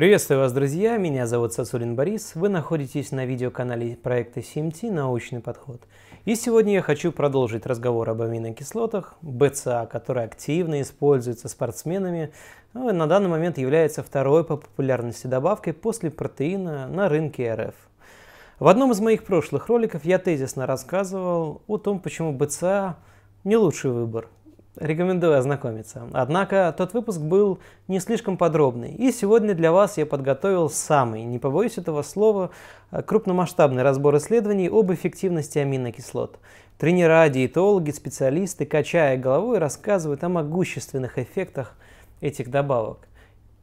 Приветствую вас, друзья! Меня зовут Сацулин Борис. Вы находитесь на видеоканале проекта CMT «Научный подход». И сегодня я хочу продолжить разговор об аминокислотах, БЦА, которые активно используются спортсменами, ну, на данный момент является второй по популярности добавкой после протеина на рынке РФ. В одном из моих прошлых роликов я тезисно рассказывал о том, почему БЦА не лучший выбор Рекомендую ознакомиться. Однако тот выпуск был не слишком подробный, и сегодня для вас я подготовил самый, не побоюсь этого слова, э, крупномасштабный разбор исследований об эффективности аминокислот. Тренера, диетологи, специалисты, качая головой, рассказывают о могущественных эффектах этих добавок.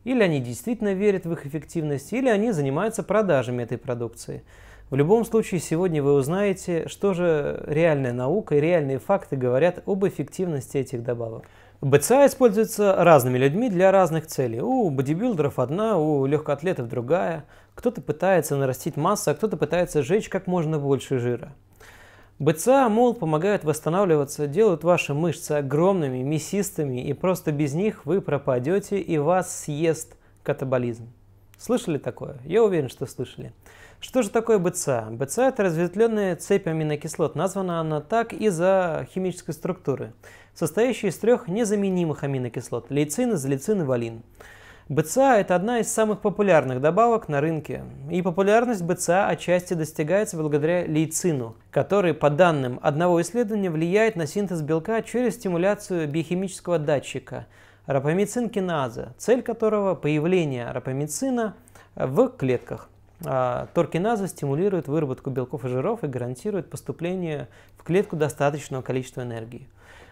Или они действительно верят в их эффективность, или они занимаются продажами этой продукции – в любом случае, сегодня вы узнаете, что же реальная наука и реальные факты говорят об эффективности этих добавок. БЦА используется разными людьми для разных целей. У бодибилдеров одна, у легкоатлетов другая. Кто-то пытается нарастить массу, а кто-то пытается сжечь как можно больше жира. БЦА, мол, помогают восстанавливаться, делают ваши мышцы огромными, мясистыми, и просто без них вы пропадете и вас съест катаболизм. Слышали такое? Я уверен, что слышали. Что же такое БЦА? БЦА – это разветвленная цепь аминокислот. Названа она так из-за химической структуры, состоящей из трех незаменимых аминокислот – лейцин, изолицин и валин. БЦА – это одна из самых популярных добавок на рынке. И популярность БЦА отчасти достигается благодаря лейцину, который, по данным одного исследования, влияет на синтез белка через стимуляцию биохимического датчика – Рапамицинкиназа, цель которого – появление рапамицина в клетках. А, Торкиназа стимулирует выработку белков и жиров и гарантирует поступление в клетку достаточного количества энергии.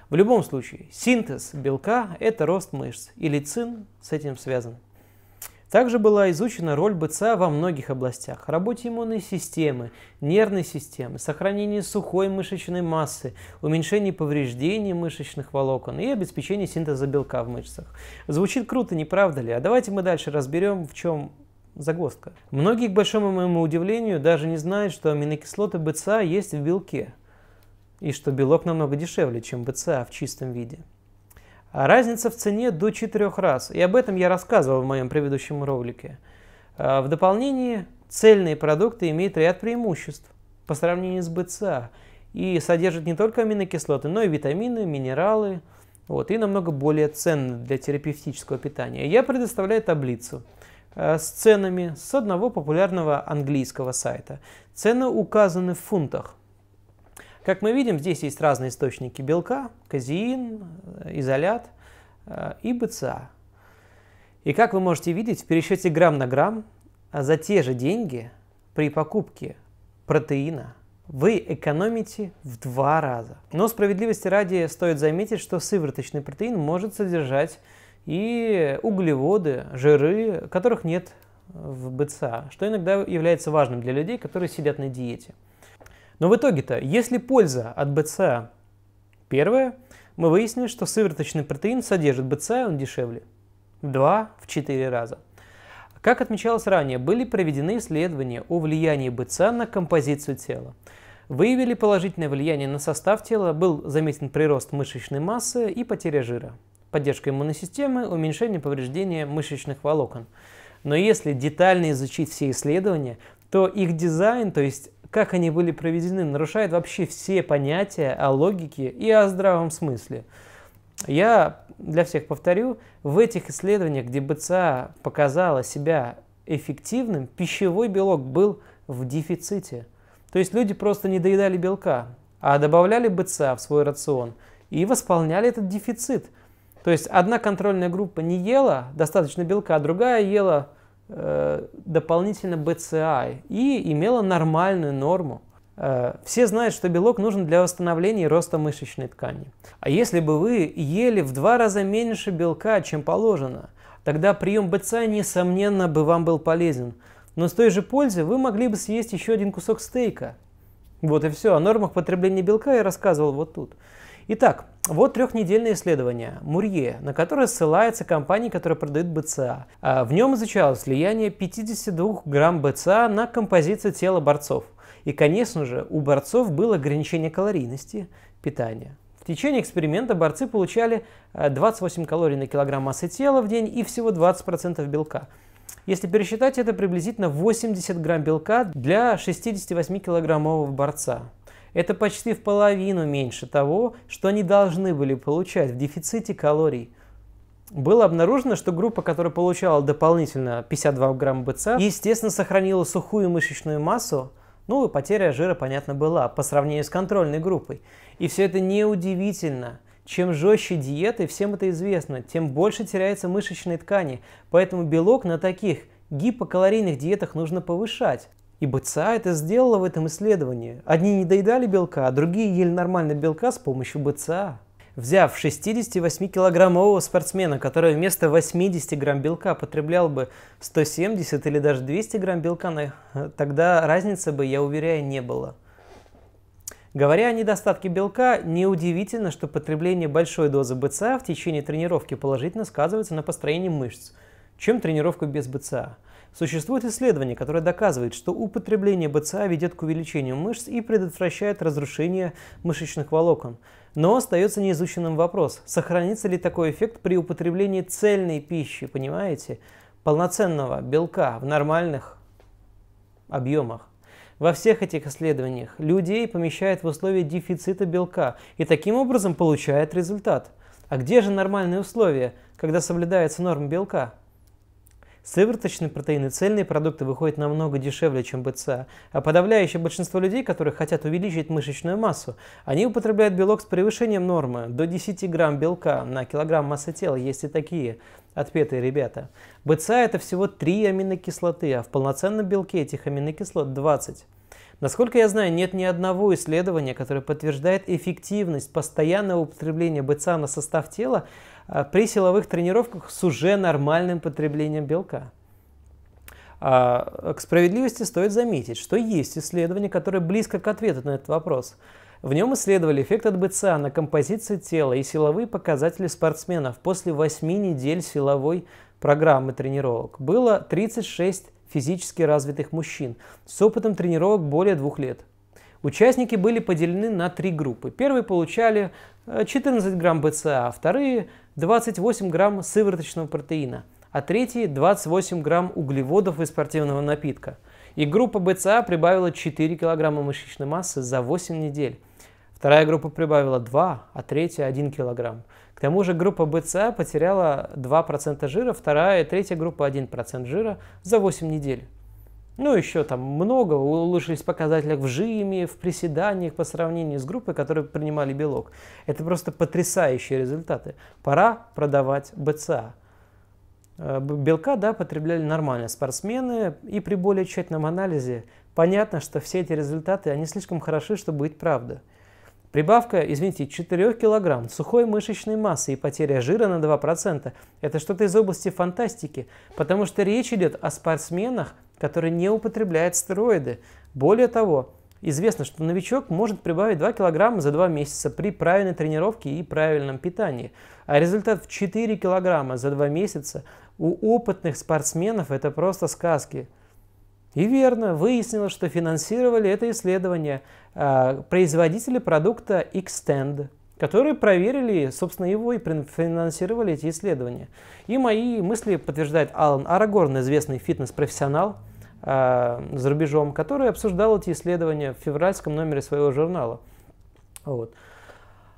В любом случае, синтез белка – это рост мышц, и лицин с этим связан. Также была изучена роль БЦА во многих областях – работе иммунной системы, нервной системы, сохранении сухой мышечной массы, уменьшении повреждений мышечных волокон и обеспечении синтеза белка в мышцах. Звучит круто, не правда ли? А давайте мы дальше разберем, в чем загвоздка. Многие, к большому моему удивлению, даже не знают, что аминокислоты БЦА есть в белке, и что белок намного дешевле, чем БЦА в чистом виде. А разница в цене до 4 раз, и об этом я рассказывал в моем предыдущем ролике. А, в дополнение, цельные продукты имеют ряд преимуществ по сравнению с БЦА и содержат не только аминокислоты, но и витамины, минералы, вот, и намного более ценны для терапевтического питания. Я предоставляю таблицу а, с ценами с одного популярного английского сайта. Цены указаны в фунтах – как мы видим, здесь есть разные источники белка, казеин, э, изолят э, и БЦА. И как вы можете видеть, в пересчете грамм на грамм а за те же деньги при покупке протеина вы экономите в два раза. Но справедливости ради стоит заметить, что сывороточный протеин может содержать и углеводы, жиры, которых нет в БЦА, что иногда является важным для людей, которые сидят на диете. Но в итоге-то, если польза от БЦА первая, мы выяснили, что сывороточный протеин содержит БЦА, он дешевле. В 2 в 4 раза. Как отмечалось ранее, были проведены исследования о влиянии БЦА на композицию тела. Выявили положительное влияние на состав тела, был заметен прирост мышечной массы и потеря жира, поддержка иммунной системы, уменьшение повреждения мышечных волокон. Но если детально изучить все исследования, то их дизайн, то есть как они были проведены, нарушает вообще все понятия о логике и о здравом смысле. Я для всех повторю, в этих исследованиях, где БЦА показала себя эффективным, пищевой белок был в дефиците. То есть люди просто не доедали белка, а добавляли БЦА в свой рацион и восполняли этот дефицит. То есть одна контрольная группа не ела достаточно белка, а другая ела Э, дополнительно BCI а и имела нормальную норму. Э, все знают, что белок нужен для восстановления и роста мышечной ткани. А если бы вы ели в два раза меньше белка, чем положено, тогда прием БЦА, несомненно, бы вам был полезен. Но с той же пользой вы могли бы съесть еще один кусок стейка. Вот и все. О нормах потребления белка я рассказывал вот тут. Итак, вот трехнедельное исследование Мурье, на которое ссылается компания, которая продает БЦА. А в нем изучалось влияние 52 грамм БЦА на композицию тела борцов. И, конечно же, у борцов было ограничение калорийности питания. В течение эксперимента борцы получали 28 э, калорий на килограмм массы тела в день и всего 20% белка. Если пересчитать, это приблизительно 80 грамм белка для 68-килограммового борца. Это почти в половину меньше того, что они должны были получать в дефиците калорий. Было обнаружено, что группа, которая получала дополнительно 52 грамм БЦА, естественно, сохранила сухую мышечную массу, ну и потеря жира, понятно, была по сравнению с контрольной группой. И все это неудивительно. Чем жестче диеты, всем это известно, тем больше теряется мышечной ткани. Поэтому белок на таких гипокалорийных диетах нужно повышать. И БЦА это сделала в этом исследовании. Одни не доедали белка, а другие ели нормально белка с помощью БЦА. Взяв 68-килограммового спортсмена, который вместо 80 грамм белка потреблял бы 170 или даже 200 грамм белка, тогда разницы бы, я уверяю, не было. Говоря о недостатке белка, неудивительно, что потребление большой дозы БЦА в течение тренировки положительно сказывается на построении мышц, чем тренировка без БЦА – Существует исследование, которое доказывает, что употребление БЦА ведет к увеличению мышц и предотвращает разрушение мышечных волокон. Но остается неизученным вопрос, сохранится ли такой эффект при употреблении цельной пищи, понимаете, полноценного белка в нормальных объемах. Во всех этих исследованиях людей помещают в условия дефицита белка и таким образом получают результат. А где же нормальные условия, когда соблюдается норма белка? Сывороточные протеины, цельные продукты выходят намного дешевле, чем БЦА, а подавляющее большинство людей, которые хотят увеличить мышечную массу, они употребляют белок с превышением нормы, до 10 грамм белка на килограмм массы тела, есть и такие отпетые ребята. БЦА это всего 3 аминокислоты, а в полноценном белке этих аминокислот 20. Насколько я знаю, нет ни одного исследования, которое подтверждает эффективность постоянного употребления БЦА на состав тела, а, при силовых тренировках с уже нормальным потреблением белка. А, к справедливости стоит заметить, что есть исследование, которое близко к ответу на этот вопрос. В нем исследовали эффект от БЦА на композицию тела и силовые показатели спортсменов после 8 недель силовой программы тренировок. Было 36 физически развитых мужчин с опытом тренировок более двух лет. Участники были поделены на три группы. Первые получали 14 э, грамм БЦА, а вторые 28 грамм сывороточного протеина, а третий 28 грамм углеводов из спортивного напитка. И группа БЦА прибавила 4 килограмма мышечной массы за 8 недель. Вторая группа прибавила 2, а третья 1 килограмм. К тому же группа БЦА потеряла 2% жира, вторая и третья группа 1% жира за 8 недель. Ну, еще там много, улучшились показатели в жиме, в приседаниях по сравнению с группой, которые принимали белок. Это просто потрясающие результаты. Пора продавать БЦА. Э, белка, да, потребляли нормально спортсмены, и при более тщательном анализе понятно, что все эти результаты, они слишком хороши, чтобы быть правдой. Прибавка, извините, 4 кг сухой мышечной массы и потеря жира на 2% – это что-то из области фантастики, потому что речь идет о спортсменах, который не употребляет стероиды. Более того, известно, что новичок может прибавить 2 килограмма за 2 месяца при правильной тренировке и правильном питании. А результат в 4 килограмма за 2 месяца у опытных спортсменов это просто сказки. И верно, выяснилось, что финансировали это исследование э, производители продукта Extend которые проверили, собственно, его и финансировали эти исследования. И мои мысли подтверждает Алан Арагорн, известный фитнес-профессионал э, за рубежом, который обсуждал эти исследования в февральском номере своего журнала. Вот.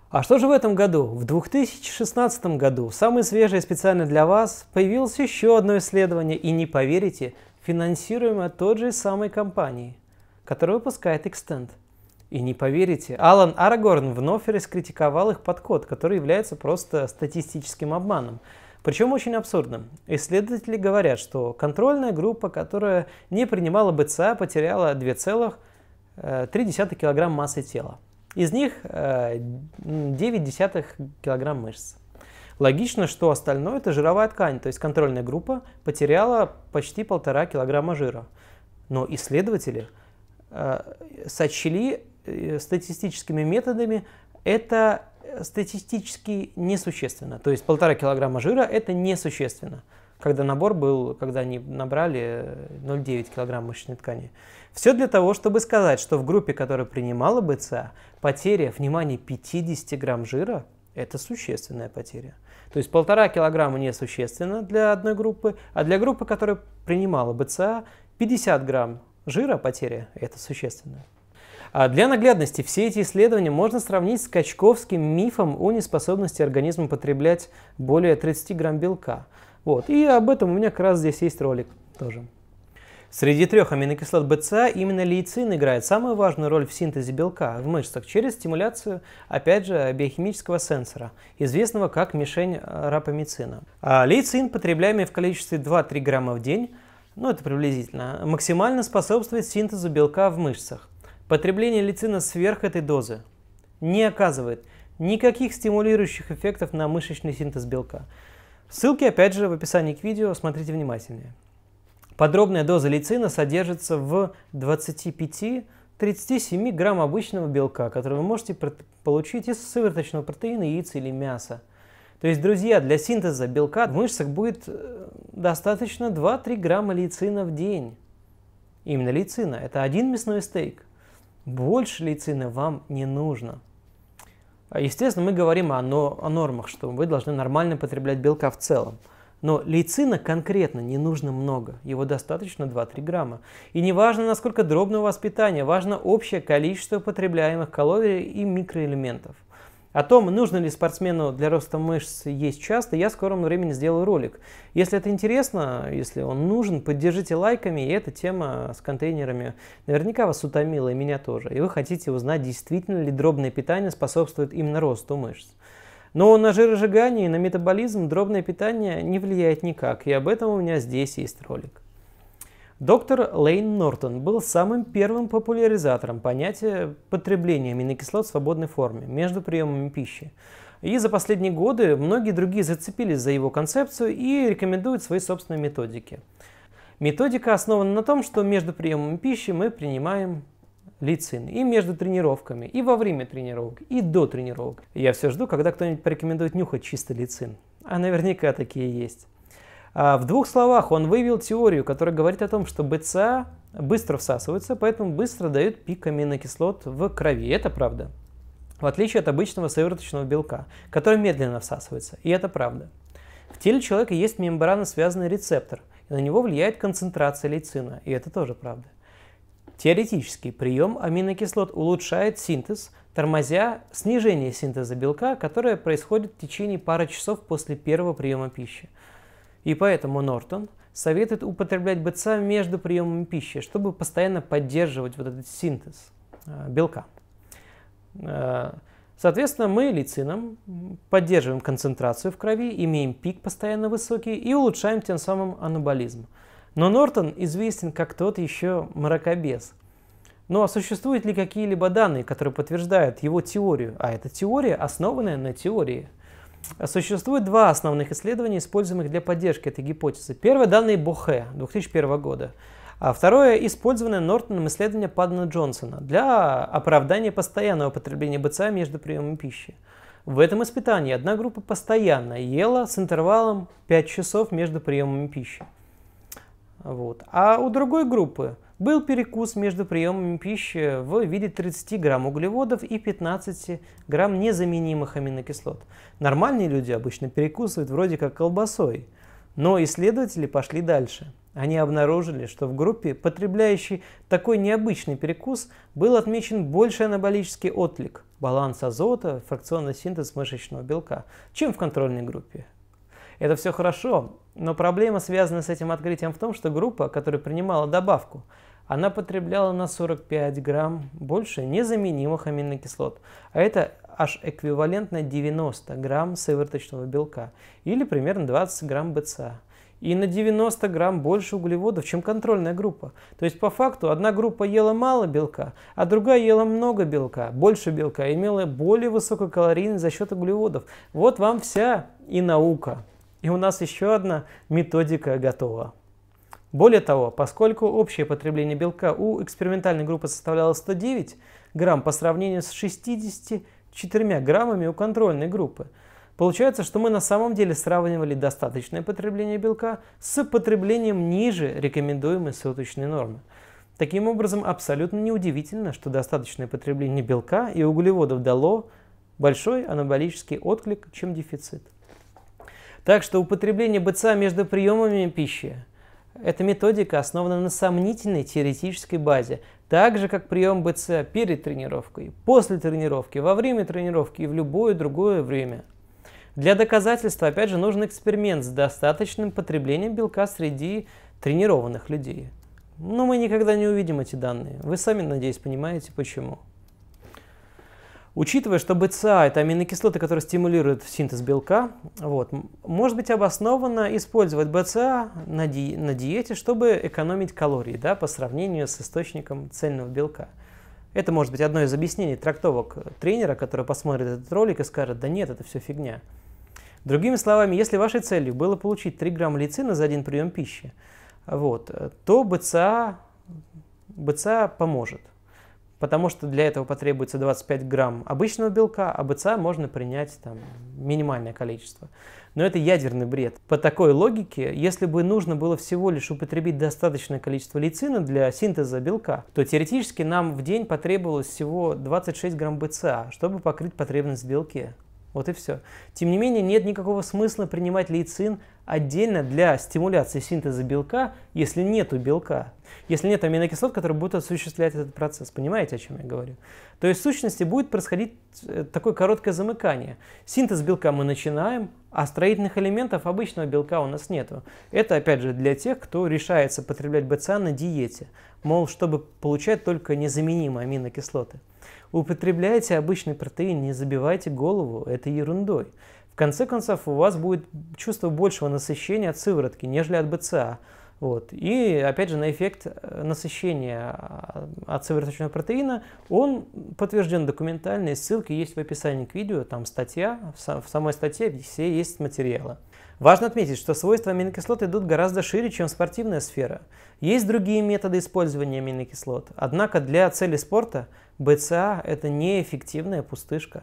А что же в этом году? В 2016 году, самое свежее специально для вас, появилось еще одно исследование, и не поверите, финансируемое той же самой компанией, которая выпускает Extend – и не поверите, Алан Арагорн вновь раскритиковал их подход, который является просто статистическим обманом. Причем очень абсурдным. Исследователи говорят, что контрольная группа, которая не принимала БЦА, потеряла 2,3 э, кг массы тела. Из них 9 э, кг мышц. Логично, что остальное это жировая ткань, то есть контрольная группа потеряла почти полтора килограмма жира. Но исследователи э, сочли Э, статистическими методами это э, статистически несущественно. То есть полтора килограмма жира это несущественно, когда набор был, когда они набрали 0,9 э, килограмм мышечной ткани. Все для того, чтобы сказать, что в группе, которая принимала БЦА, потеря, внимание, 50 грамм жира – это существенная потеря. То есть полтора килограмма несущественно для одной группы, а для группы, которая принимала БЦА, 50 грамм жира потеря – это существенная. А для наглядности все эти исследования можно сравнить с качковским мифом о неспособности организма потреблять более 30 грамм белка. Вот. И об этом у меня как раз здесь есть ролик тоже. Среди трех аминокислот БЦА именно лейцин играет самую важную роль в синтезе белка в мышцах через стимуляцию, опять же, биохимического сенсора, известного как мишень рапамицина. А лейцин, потребляемый в количестве 2-3 грамма в день, ну это приблизительно, максимально способствует синтезу белка в мышцах. Потребление лецина сверх этой дозы не оказывает никаких стимулирующих эффектов на мышечный синтез белка. Ссылки, опять же, в описании к видео, смотрите внимательнее. Подробная доза лейцина содержится в 25-37 грамм обычного белка, который вы можете получить из сывороточного протеина, яиц или мяса. То есть, друзья, для синтеза белка в мышцах будет э, достаточно 2-3 грамма лейцина в день. Именно лейцина. Это один мясной стейк больше лейцина вам не нужно. А, естественно, мы говорим о, но, о нормах, что вы должны нормально потреблять белка в целом. Но лейцина конкретно не нужно много, его достаточно 2-3 грамма. И не важно, насколько дробно у вас питание, важно общее количество потребляемых калорий и микроэлементов. О том, нужно ли спортсмену для роста мышц есть часто, я в скором времени сделаю ролик. Если это интересно, если он нужен, поддержите лайками, и эта тема с контейнерами наверняка вас утомила, и меня тоже. И вы хотите узнать, действительно ли дробное питание способствует именно росту мышц. Но на жиросжигание и на метаболизм дробное питание не влияет никак, и об этом у меня здесь есть ролик. Доктор Лейн Нортон был самым первым популяризатором понятия потребления аминокислот в свободной форме между приемами пищи. И за последние годы многие другие зацепились за его концепцию и рекомендуют свои собственные методики. Методика основана на том, что между приемами пищи мы принимаем лицин и между тренировками, и во время тренировок, и до тренировок. Я все жду, когда кто-нибудь порекомендует нюхать чистый лицин. А наверняка такие есть. А в двух словах он вывел теорию, которая говорит о том, что БЦА быстро всасываются, поэтому быстро дают пик аминокислот в крови. Это правда. В отличие от обычного сывороточного белка, который медленно всасывается. И это правда. В теле человека есть мембрана, связанный рецептор, и на него влияет концентрация лейцина, и это тоже правда. Теоретически прием аминокислот улучшает синтез, тормозя снижение синтеза белка, которое происходит в течение пары часов после первого приема пищи. И поэтому Нортон советует употреблять БЦА между приемами пищи, чтобы постоянно поддерживать вот этот синтез э, белка. Э, соответственно, мы лицином поддерживаем концентрацию в крови, имеем пик постоянно высокий и улучшаем тем самым анаболизм. Но Нортон известен как тот еще мракобес. Ну а существуют ли какие-либо данные, которые подтверждают его теорию? А эта теория основанная на теории Существует два основных исследования, используемых для поддержки этой гипотезы. Первое – данные Бохе 2001 года. А второе – использованное Нортоном исследование Падна Джонсона для оправдания постоянного потребления БЦА между приемами пищи. В этом испытании одна группа постоянно ела с интервалом 5 часов между приемами пищи. Вот. А у другой группы был перекус между приемами пищи в виде 30 грамм углеводов и 15 грамм незаменимых аминокислот. Нормальные люди обычно перекусывают вроде как колбасой. Но исследователи пошли дальше. Они обнаружили, что в группе, потребляющей такой необычный перекус, был отмечен больше анаболический отклик, баланс азота, фракционный синтез мышечного белка, чем в контрольной группе. Это все хорошо, но проблема, связанная с этим открытием, в том, что группа, которая принимала добавку, она потребляла на 45 грамм больше незаменимых аминокислот, а это аж эквивалентно 90 грамм сывороточного белка или примерно 20 грамм БЦА. И на 90 грамм больше углеводов, чем контрольная группа. То есть по факту одна группа ела мало белка, а другая ела много белка, больше белка, и имела более высокую калорийность за счет углеводов. Вот вам вся и наука. И у нас еще одна методика готова. Более того, поскольку общее потребление белка у экспериментальной группы составляло 109 грамм по сравнению с 64 граммами у контрольной группы, получается, что мы на самом деле сравнивали достаточное потребление белка с потреблением ниже рекомендуемой суточной нормы. Таким образом, абсолютно неудивительно, что достаточное потребление белка и углеводов дало большой анаболический отклик, чем дефицит. Так что употребление БЦА между приемами пищи – эта методика основана на сомнительной теоретической базе, так же как прием БЦА перед тренировкой, после тренировки, во время тренировки и в любое другое время. Для доказательства, опять же, нужен эксперимент с достаточным потреблением белка среди тренированных людей. Но мы никогда не увидим эти данные. Вы сами, надеюсь, понимаете, почему. Учитывая, что БЦА – это аминокислоты, которые стимулируют синтез белка, вот, может быть обоснованно использовать БЦА на, ди на диете, чтобы экономить калории да, по сравнению с источником цельного белка. Это может быть одно из объяснений трактовок тренера, который посмотрит этот ролик и скажет, да нет, это все фигня. Другими словами, если вашей целью было получить 3 грамма лейцина за один прием пищи, вот, то БЦА, БЦА поможет – потому что для этого потребуется 25 грамм обычного белка, а БЦА можно принять там, минимальное количество. Но это ядерный бред. По такой логике, если бы нужно было всего лишь употребить достаточное количество лейцина для синтеза белка, то теоретически нам в день потребовалось всего 26 грамм БЦА, чтобы покрыть потребность в белке. Вот и все. Тем не менее, нет никакого смысла принимать лейцин отдельно для стимуляции синтеза белка, если нету белка, если нет аминокислот, которые будут осуществлять этот процесс. Понимаете, о чем я говорю? То есть в сущности будет происходить э, такое короткое замыкание. Синтез белка мы начинаем, а строительных элементов обычного белка у нас нету. Это опять же для тех, кто решается потреблять БЦА на диете. Мол, чтобы получать только незаменимые аминокислоты. Употребляйте обычный протеин, не забивайте голову, это ерундой конце концов у вас будет чувство большего насыщения от сыворотки, нежели от БЦА. Вот. И опять же на эффект э, насыщения а, от сывороточного протеина, он подтвержден документально, и ссылки есть в описании к видео, там статья, в самой статье все есть материалы. Важно отметить, что свойства аминокислот идут гораздо шире, чем спортивная сфера. Есть другие методы использования аминокислот, однако для цели спорта БЦА – это неэффективная пустышка.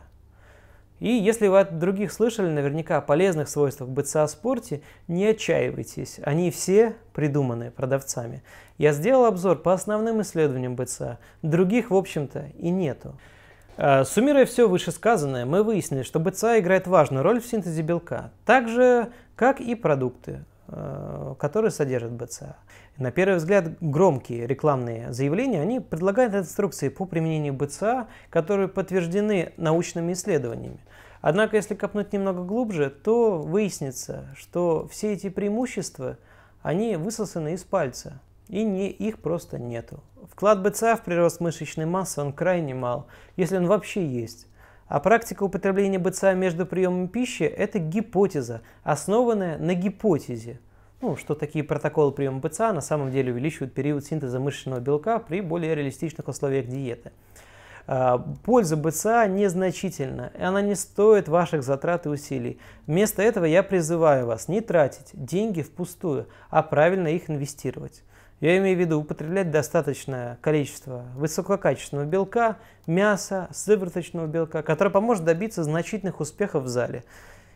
И если вы от других слышали наверняка о полезных свойствах БЦА в спорте, не отчаивайтесь, они все придуманы продавцами. Я сделал обзор по основным исследованиям БЦА, других, в общем-то, и нету. А, суммируя все вышесказанное, мы выяснили, что БЦА играет важную роль в синтезе белка, так же, как и продукты, Э, которые содержат БЦА. На первый взгляд, громкие рекламные заявления, они предлагают инструкции по применению БЦА, которые подтверждены научными исследованиями. Однако, если копнуть немного глубже, то выяснится, что все эти преимущества, они высосаны из пальца, и не, их просто нету. Вклад БЦА в прирост мышечной массы, он крайне мал, если он вообще есть. А практика употребления БЦА между приемом пищи – это гипотеза, основанная на гипотезе. Ну, что такие протоколы приема БЦА на самом деле увеличивают период синтеза мышечного белка при более реалистичных условиях диеты. А, польза БЦА незначительна, и она не стоит ваших затрат и усилий. Вместо этого я призываю вас не тратить деньги впустую, а правильно их инвестировать. Я имею в виду употреблять достаточное количество высококачественного белка, мяса, сывороточного белка, которое поможет добиться значительных успехов в зале.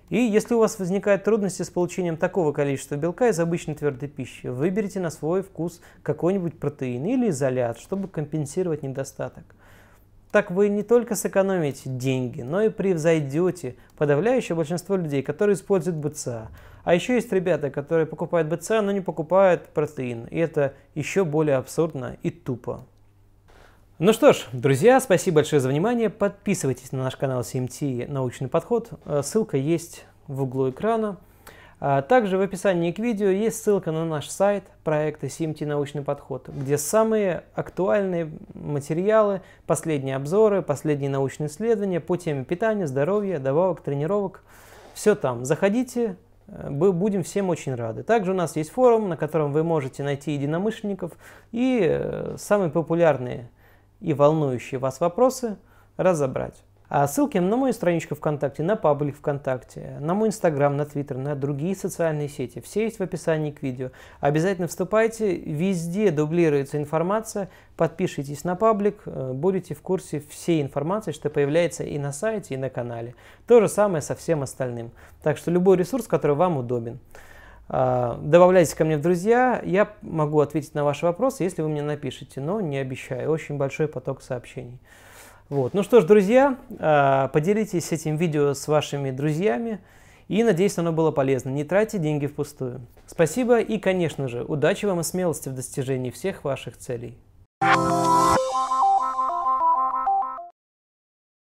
И если у вас возникают трудности с получением такого количества белка из обычной твердой пищи, выберите на свой вкус какой-нибудь протеин или изолят, чтобы компенсировать недостаток. Так вы не только сэкономите деньги, но и превзойдете подавляющее большинство людей, которые используют БЦА, а еще есть ребята, которые покупают БЦ, но не покупают протеин. И это еще более абсурдно и тупо. Ну что ж, друзья, спасибо большое за внимание. Подписывайтесь на наш канал CMT «Научный подход». Э, ссылка есть в углу экрана. А также в описании к видео есть ссылка на наш сайт проекта CMT «Научный подход», где самые актуальные материалы, последние обзоры, последние научные исследования по теме питания, здоровья, добавок, тренировок. Все там. Заходите, Э, будем всем очень рады. Также у нас есть форум, на котором вы можете найти единомышленников и э, самые популярные и волнующие вас вопросы разобрать. А ссылки на мою страничку ВКонтакте, на паблик ВКонтакте, на мой Инстаграм, на Твиттер, на другие социальные сети. Все есть в описании к видео. Обязательно вступайте, везде дублируется информация. Подпишитесь на паблик, э, будете в курсе всей информации, что появляется и на сайте, и на канале. То же самое со всем остальным. Так что любой ресурс, который вам удобен. А, добавляйтесь ко мне в друзья, я могу ответить на ваши вопросы, если вы мне напишите, но не обещаю. Очень большой поток сообщений. Вот. Ну что ж, друзья, а, поделитесь этим видео с вашими друзьями. И надеюсь, оно было полезно. Не тратьте деньги впустую. Спасибо и, конечно же, удачи вам и смелости в достижении всех ваших целей.